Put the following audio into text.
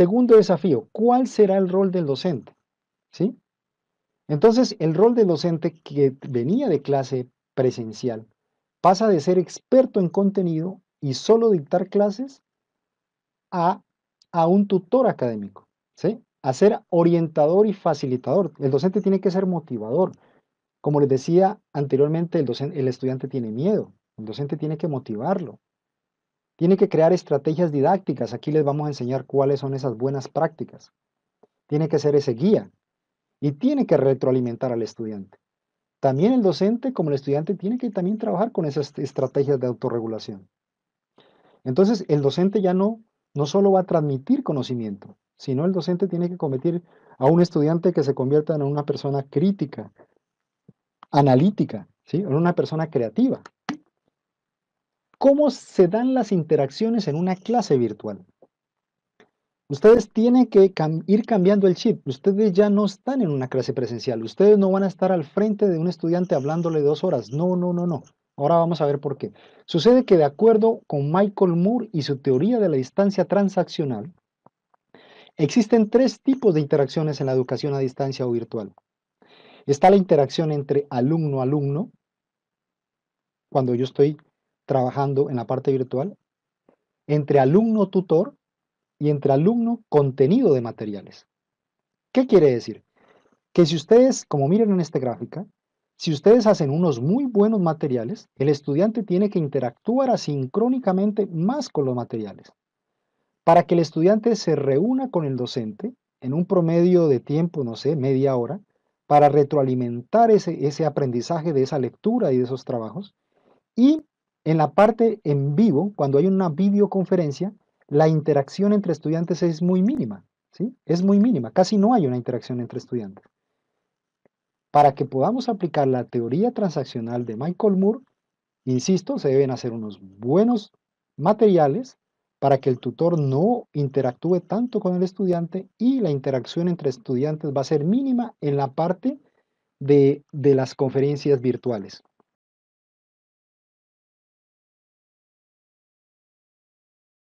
Segundo desafío, ¿cuál será el rol del docente? ¿Sí? Entonces, el rol del docente que venía de clase presencial pasa de ser experto en contenido y solo dictar clases a, a un tutor académico, ¿sí? A ser orientador y facilitador. El docente tiene que ser motivador. Como les decía anteriormente, el, el estudiante tiene miedo. El docente tiene que motivarlo. Tiene que crear estrategias didácticas. Aquí les vamos a enseñar cuáles son esas buenas prácticas. Tiene que ser ese guía y tiene que retroalimentar al estudiante. También el docente, como el estudiante, tiene que también trabajar con esas estrategias de autorregulación. Entonces, el docente ya no, no solo va a transmitir conocimiento, sino el docente tiene que convertir a un estudiante que se convierta en una persona crítica, analítica, en una persona creativa, ¿Cómo se dan las interacciones en una clase virtual? Ustedes tienen que ir cambiando el chip. Ustedes ya no están en una clase presencial. Ustedes no van a estar al frente de un estudiante hablándole dos horas. No, no, no, no. Ahora vamos a ver por qué. Sucede que de acuerdo con Michael Moore y su teoría de la distancia transaccional, existen tres tipos de interacciones en la educación a distancia o virtual. Está la interacción entre alumno-alumno, cuando yo estoy trabajando en la parte virtual, entre alumno tutor y entre alumno contenido de materiales. ¿Qué quiere decir? Que si ustedes, como miren en esta gráfica, si ustedes hacen unos muy buenos materiales, el estudiante tiene que interactuar asincrónicamente más con los materiales. Para que el estudiante se reúna con el docente en un promedio de tiempo, no sé, media hora, para retroalimentar ese, ese aprendizaje de esa lectura y de esos trabajos, y en la parte en vivo, cuando hay una videoconferencia, la interacción entre estudiantes es muy mínima, ¿sí? Es muy mínima, casi no hay una interacción entre estudiantes. Para que podamos aplicar la teoría transaccional de Michael Moore, insisto, se deben hacer unos buenos materiales para que el tutor no interactúe tanto con el estudiante y la interacción entre estudiantes va a ser mínima en la parte de, de las conferencias virtuales.